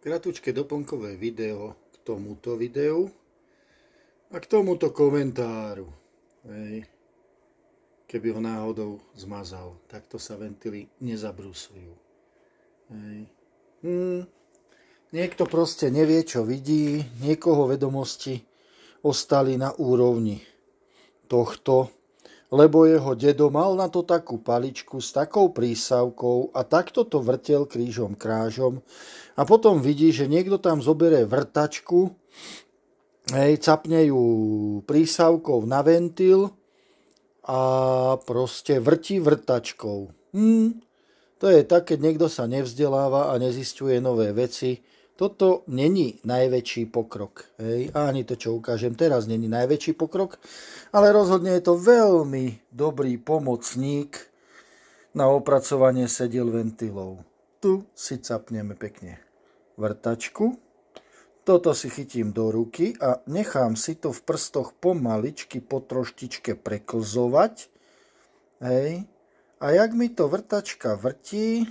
Kratučké doplnkové video k tomuto videu a k tomuto komentáru. Hej. Keby ho náhodou zmazal, takto sa ventily nezabrusujú. Hej. Hmm. Niekto proste nevie, čo vidí, niekoho vedomosti ostali na úrovni tohto lebo jeho dedo mal na to takú paličku s takou prísavkou a takto to vrtel krížom krážom a potom vidí, že niekto tam zoberie vrtačku, hej, capne ju prísavkou na ventil a proste vrti vrtačkou. Hm, to je tak, keď niekto sa nevzdeláva a nezistuje nové veci, toto není najväčší pokrok. Hej. A ani to, čo ukážem teraz, není najväčší pokrok, ale rozhodne je to veľmi dobrý pomocník na opracovanie sediel ventilov. Tu si capneme pekne vrtačku. Toto si chytím do ruky a nechám si to v prstoch pomaličky po troštičke preklzovať. Hej. A jak mi to vrtačka vrtí,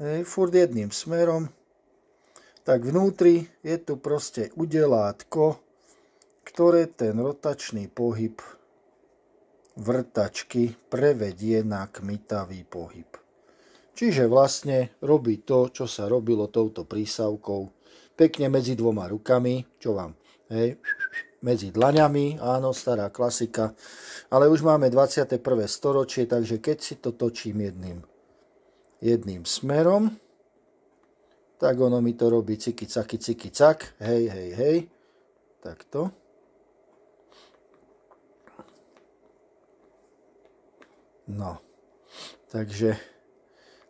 hej, furt jedným smerom, tak vnútri je tu proste udelátko, ktoré ten rotačný pohyb vrtačky prevedie na kmitavý pohyb. Čiže vlastne robí to, čo sa robilo touto prísavkou, pekne medzi dvoma rukami, čo vám, hej, medzi dlaňami, áno, stará klasika, ale už máme 21. storočie, takže keď si to točím jedným, jedným smerom, tak ono mi to robí ciky, caky, ciky, cak, hej, hej, hej, takto. No, takže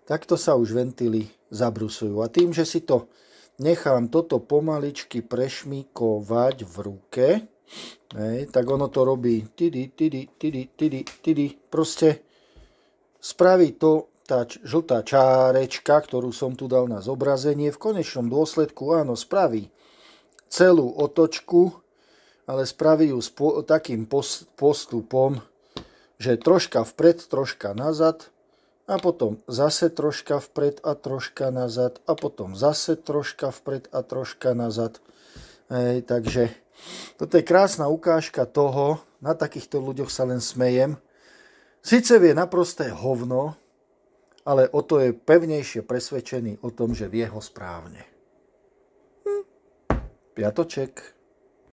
takto sa už ventily zabrusujú. A tým, že si to nechám toto pomaličky prešmikovať v ruke, hej, tak ono to robí tydy, tidy, tidy, tidy, tidy, proste spraví to tá žltá čárečka, ktorú som tu dal na zobrazenie, v konečnom dôsledku áno spraví celú otočku, ale spraví ju takým postupom, že troška vpred, troška nazad, a potom zase troška vpred a troška nazad a potom zase troška vpred a troška nazad. Ej, takže toto je krásna ukážka toho, na takýchto ľuďoch sa len smejem. Sice vie naprosté hovno, ale o to je pevnejšie presvedčený o tom, že vie ho správne. Hm. Piatoček.